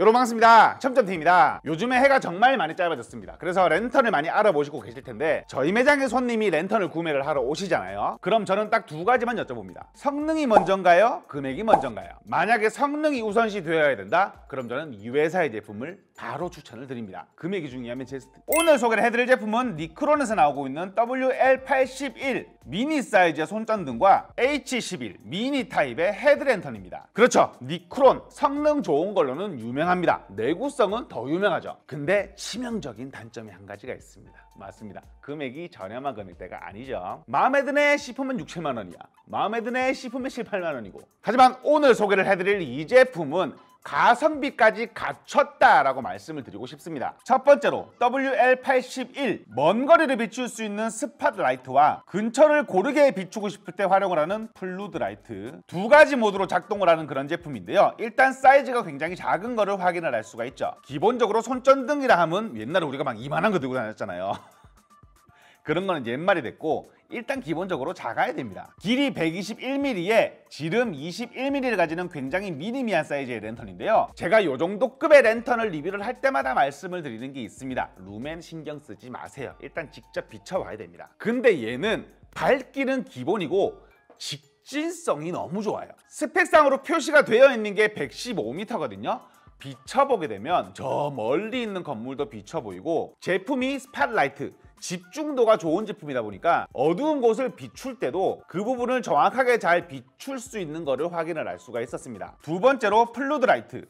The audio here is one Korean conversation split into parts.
여러분 반갑습니다 첨점팀입니다 요즘에 해가 정말 많이 짧아졌습니다 그래서 랜턴을 많이 알아보시고 계실 텐데 저희 매장의 손님이 랜턴을 구매를 하러 오시잖아요 그럼 저는 딱 두 가지만 여쭤봅니다 성능이 먼저인가요? 금액이 먼저인가요? 만약에 성능이 우선시 되어야 된다? 그럼 저는 이 회사의 제품을 바로 추천을 드립니다. 금액이 중요하면 제스트. 오늘 소개를 해드릴 제품은 니크론에서 나오고 있는 WL81 미니 사이즈의 손전등과 H11 미니 타입의 헤드랜턴입니다. 그렇죠. 니크론 성능 좋은 걸로는 유명합니다. 내구성은 더 유명하죠. 근데 치명적인 단점이 한 가지가 있습니다. 맞습니다. 금액이 저렴한 금액대가 아니죠. 마음에 드네 싶으면 6 7만 원이야. 마음에 드네 싶으면 18만 원이고. 하지만 오늘 소개를 해드릴 이 제품은 가성비까지 갖췄다라고 말씀을 드리고 싶습니다. 첫 번째로 WL81 먼 거리를 비출 수 있는 스팟라이트와 근처를 고르게 비추고 싶을 때 활용을 하는 플루드라이트 두 가지 모드로 작동을 하는 그런 제품인데요. 일단 사이즈가 굉장히 작은 거를 확인을 할 수가 있죠. 기본적으로 손전등이라 함은 옛날에 우리가 막 이만한 거 들고 다녔잖아요. 그런 거는 이제 옛말이 됐고 일단 기본적으로 작아야 됩니다. 길이 121mm에 지름 21mm를 가지는 굉장히 미니미한 사이즈의 랜턴인데요. 제가 이 정도 급의 랜턴을 리뷰를 할 때마다 말씀을 드리는 게 있습니다. 루멘 신경 쓰지 마세요. 일단 직접 비춰봐야 됩니다. 근데 얘는 밝기는 기본이고 직진성이 너무 좋아요. 스펙상으로 표시가 되어 있는 게 115m거든요. 비춰보게 되면 저 멀리 있는 건물도 비춰 보이고 제품이 스팟라이트 집중도가 좋은 제품이다 보니까 어두운 곳을 비출 때도 그 부분을 정확하게 잘 비출 수 있는 것을 확인을 할 수가 있었습니다. 두 번째로 플루드 라이트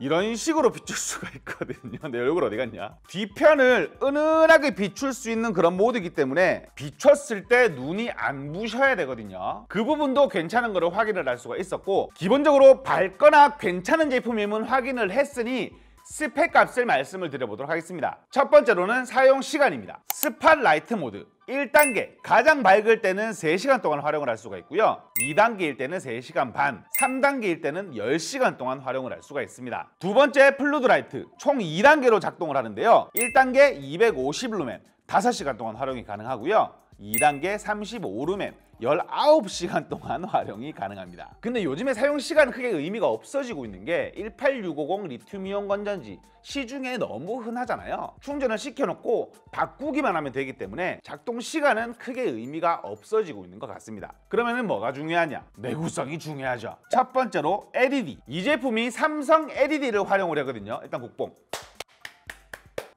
이런 식으로 비출 수가 있거든요 내 얼굴 어디 갔냐 뒤편을 은은하게 비출 수 있는 그런 모드이기 때문에 비췄을 때 눈이 안 부셔야 되거든요 그 부분도 괜찮은 거를 확인을 할 수가 있었고 기본적으로 밝거나 괜찮은 제품임은 확인을 했으니 스펙 값을 말씀을 드려보도록 하겠습니다. 첫 번째로는 사용 시간입니다. 스팟라이트 모드 1단계 가장 밝을 때는 3시간 동안 활용을 할 수가 있고요 2단계일 때는 3시간 반 3단계일 때는 10시간 동안 활용을 할 수가 있습니다 두 번째 플루드 라이트 총 2단계로 작동을 하는데요 1단계 250루멘 5시간 동안 활용이 가능하고요 2단계 35루멘 19시간 동안 활용이 가능합니다. 근데 요즘에 사용 시간은 크게 의미가 없어지고 있는 게 18650 리튬이온 건전지 시중에 너무 흔하잖아요. 충전을 시켜놓고 바꾸기만 하면 되기 때문에 작동 시간은 크게 의미가 없어지고 있는 것 같습니다. 그러면 뭐가 중요하냐? 내구성이 중요하죠. 첫 번째로 LED. 이 제품이 삼성 LED를 활용을 하거든요. 일단 국뽕.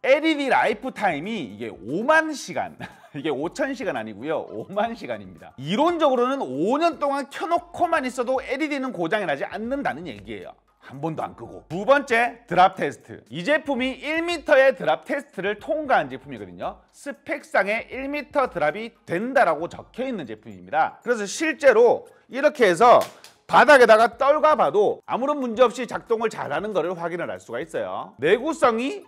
LED 라이프 타임이 이게 5만 시간. 이게 5천 시간 아니고요. 5만 시간입니다. 이론적으로는 5년 동안 켜놓고만 있어도 LED는 고장이 나지 않는다는 얘기예요. 한 번도 안 끄고 두 번째 드랍 테스트 이 제품이 1m의 드랍 테스트를 통과한 제품이거든요 스펙상에 1m 드랍이 된다라고 적혀있는 제품입니다 그래서 실제로 이렇게 해서 바닥에다가 떨과 봐도 아무런 문제 없이 작동을 잘하는 것을 확인을 할 수가 있어요 내구성이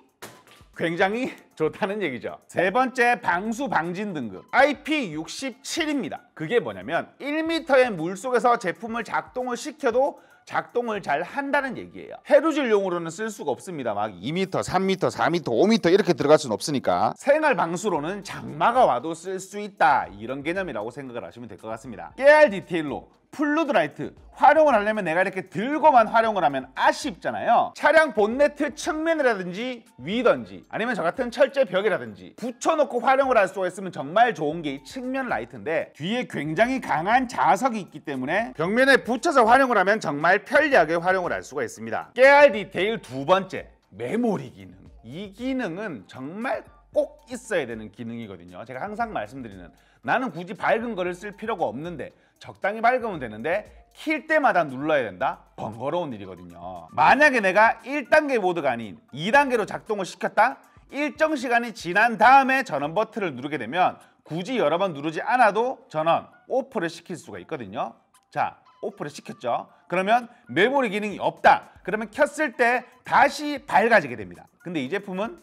굉장히 좋다는 얘기죠. 세 번째 방수 방진 등급 IP67입니다. 그게 뭐냐면 1m의 물속에서 제품을 작동을 시켜도 작동을 잘 한다는 얘기예요 해루질용으로는 쓸 수가 없습니다 막 2m, 3m, 4m, 5m 이렇게 들어갈 수는 없으니까 생활 방수로는 장마가 와도 쓸 수 있다 이런 개념이라고 생각을 하시면 될 것 같습니다 깨알 디테일로 플루드라이트 활용을 하려면 내가 이렇게 들고만 활용을 하면 아쉽잖아요 차량 본네트 측면이라든지 위든지 아니면 저 같은 철 철제 벽이라든지 붙여놓고 활용을 할 수가 있으면 정말 좋은 게이 측면 라이트인데 뒤에 굉장히 강한 자석이 있기 때문에 벽면에 붙여서 활용을 하면 정말 편리하게 활용을 할 수가 있습니다. 깨알 디테일 두 번째 메모리 기능 이 기능은 정말 꼭 있어야 되는 기능이거든요. 제가 항상 말씀드리는 나는 굳이 밝은 거를 쓸 필요가 없는데 적당히 밝으면 되는데 킬 때마다 눌러야 된다? 번거로운 일이거든요. 만약에 내가 1단계 모드가 아닌 2단계로 작동을 시켰다? 일정 시간이 지난 다음에 전원 버튼을 누르게 되면 굳이 여러 번 누르지 않아도 전원 오프를 시킬 수가 있거든요. 자, 오프를 시켰죠. 그러면 메모리 기능이 없다. 그러면 켰을 때 다시 밝아지게 됩니다. 근데 이 제품은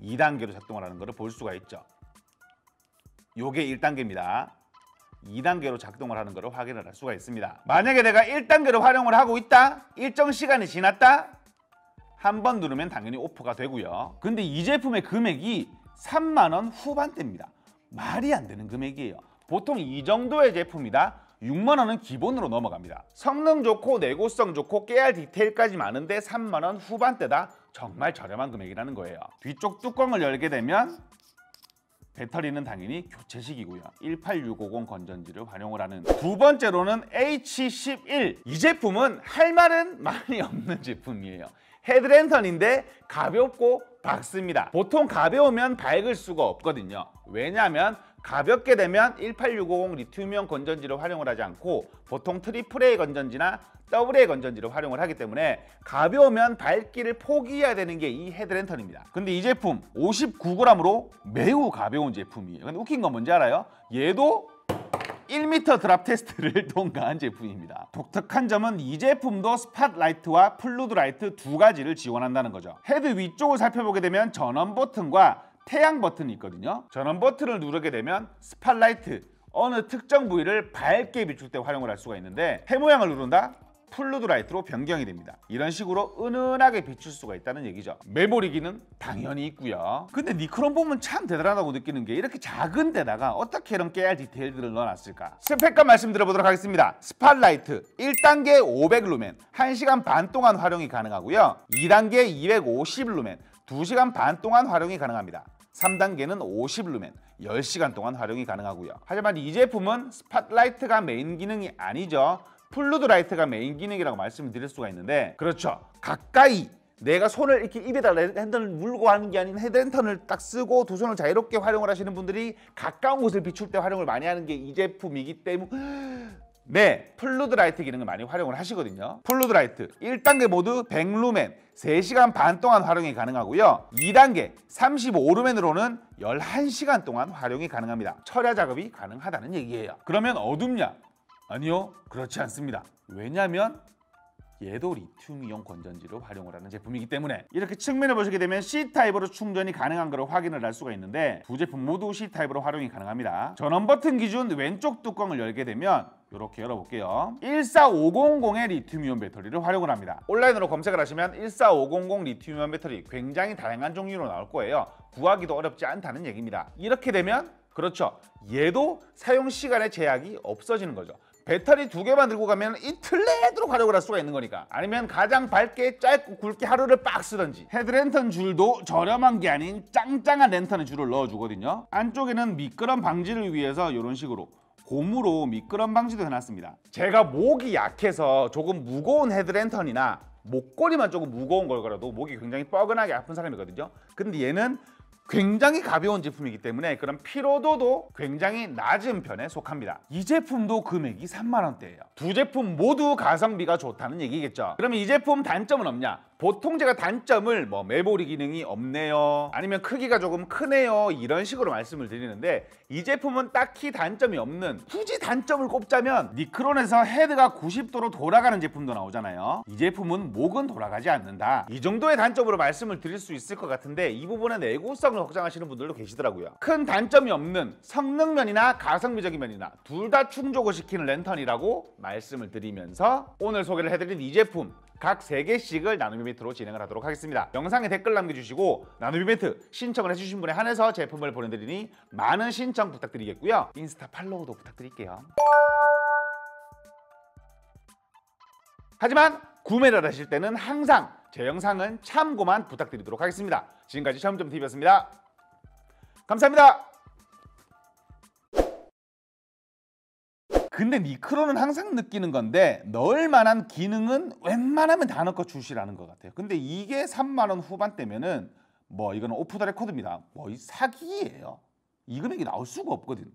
2단계로 작동을 하는 것을 볼 수가 있죠. 요게 1단계입니다. 2단계로 작동을 하는 것을 확인을 할 수가 있습니다. 만약에 내가 1단계로 활용을 하고 있다. 일정 시간이 지났다. 한번 누르면 당연히 오프가 되고요. 근데 이 제품의 금액이 3만 원 후반대입니다. 말이 안 되는 금액이에요. 보통 이 정도의 제품이다 6만원은 기본으로 넘어갑니다. 성능 좋고 내구성 좋고 깨알 디테일까지 많은데 3만원 후반대다 정말 저렴한 금액이라는 거예요. 뒤쪽 뚜껑을 열게 되면 배터리는 당연히 교체식이고요. 18650 건전지를 활용을 하는 두 번째로는 H11 이 제품은 할 말은 많이 없는 제품이에요. 헤드랜턴인데 가볍고 밝습니다. 보통 가벼우면 밝을 수가 없거든요. 왜냐하면 가볍게 되면 18650 리튬이온 건전지를 활용을 하지 않고 보통 트리플 A 건전지나 더블 A 건전지를 활용을 하기 때문에 가벼우면 밝기를 포기해야 되는 게 이 헤드랜턴입니다. 근데 이 제품 59g으로 매우 가벼운 제품이에요. 근데 웃긴 건 뭔지 알아요? 얘도 1m 드랍 테스트를 통과한 제품입니다. 독특한 점은 이 제품도 스팟라이트와 플루드 라이트 두 가지를 지원한다는 거죠. 헤드 위쪽을 살펴보게 되면 전원 버튼과 태양 버튼이 있거든요. 전원 버튼을 누르게 되면 스팟라이트 어느 특정 부위를 밝게 비출 때 활용을 할 수가 있는데 해 모양을 누른다? 플루드라이트로 변경이 됩니다. 이런 식으로 은은하게 비출 수가 있다는 얘기죠. 메모리 기능 당연히 있고요. 근데 니크론 보면 참 대단하다고 느끼는 게 이렇게 작은 데다가 어떻게 이런 깨알 디테일들을 넣어놨을까? 스펙과 말씀드려보도록 하겠습니다. 스팟라이트 1단계 500루멘 1시간 반 동안 활용이 가능하고요. 2단계 250루멘 2시간 반 동안 활용이 가능합니다. 3단계는 50루멘, 10시간 동안 활용이 가능하고요. 하지만 이 제품은 스팟라이트가 메인 기능이 아니죠. 플루드 라이트가 메인 기능이라고 말씀을 드릴 수가 있는데 그렇죠 가까이 내가 손을 이렇게 입에다 핸들을 물고 하는 게 아닌 헤드랜턴을 딱 쓰고 두 손을 자유롭게 활용을 하시는 분들이 가까운 곳을 비출 때 활용을 많이 하는 게 이 제품이기 때문에 네, 플루드 라이트 기능을 많이 활용을 하시거든요. 플루드 라이트 1단계 모두 100루멘 3시간 반 동안 활용이 가능하고요. 2단계 35루멘으로는 11시간 동안 활용이 가능합니다. 철야 작업이 가능하다는 얘기예요. 그러면 어둡냐? 아니요, 그렇지 않습니다. 왜냐하면 얘도 리튬이온 건전지로 활용을 하는 제품이기 때문에 이렇게 측면을 보시게 되면 C타입으로 충전이 가능한 것을 확인을 할 수가 있는데 두 제품 모두 C타입으로 활용이 가능합니다 전원 버튼 기준 왼쪽 뚜껑을 열게 되면 이렇게 열어볼게요 14500의 리튬이온 배터리를 활용을 합니다 온라인으로 검색을 하시면 14500 리튬이온 배터리 굉장히 다양한 종류로 나올 거예요 구하기도 어렵지 않다는 얘기입니다 이렇게 되면 그렇죠 얘도 사용 시간의 제약이 없어지는 거죠 배터리 두 개만 들고 가면 이틀 내도록 활용을 할 수가 있는 거니까 아니면 가장 밝게 짧고 굵게 하루를 빡 쓰던지 헤드랜턴 줄도 저렴한 게 아닌 짱짱한 랜턴의 줄을 넣어주거든요 안쪽에는 미끄럼 방지를 위해서 이런 식으로 고무로 미끄럼 방지도 해놨습니다 제가 목이 약해서 조금 무거운 헤드랜턴이나 목걸이만 조금 무거운 걸거라도 목이 굉장히 뻐근하게 아픈 사람이거든요 근데 얘는 굉장히 가벼운 제품이기 때문에 그런 피로도도 굉장히 낮은 편에 속합니다. 이 제품도 금액이 3만 원대예요. 두 제품 모두 가성비가 좋다는 얘기겠죠. 그러면 이 제품 단점은 없냐? 보통 제가 단점을 뭐 메모리 기능이 없네요 아니면 크기가 조금 크네요 이런 식으로 말씀을 드리는데 이 제품은 딱히 단점이 없는 굳이 단점을 꼽자면 니크론에서 헤드가 90도로 돌아가는 제품도 나오잖아요 이 제품은 목은 돌아가지 않는다 이 정도의 단점으로 말씀을 드릴 수 있을 것 같은데 이 부분에 내구성을 걱정하시는 분들도 계시더라고요 큰 단점이 없는 성능면이나 가성비적인 면이나 둘 다 충족을 시키는 랜턴이라고 말씀을 드리면서 오늘 소개를 해드린 이 제품 각 3개씩을 나누면 이트로 진행을 하도록 하겠습니다. 영상에 댓글 남겨주시고 나눔 이벤트 신청을 해주신 분에 한해서 제품을 보내드리니 많은 신청 부탁드리겠고요. 인스타 팔로우도 부탁드릴게요. 하지만 구매를 하실 때는 항상 제 영상은 참고만 부탁드리도록 하겠습니다. 지금까지 시험점TV였습니다. 감사합니다. 근데 미크로는 항상 느끼는 건데 넣을 만한 기능은 웬만하면 다 넣고 주시라는 것 같아요. 근데 이게 3만 원 후반대면은 뭐 이거는 오프 더 레코드입니다. 뭐 이 사기예요. 이 금액이 나올 수가 없거든. 요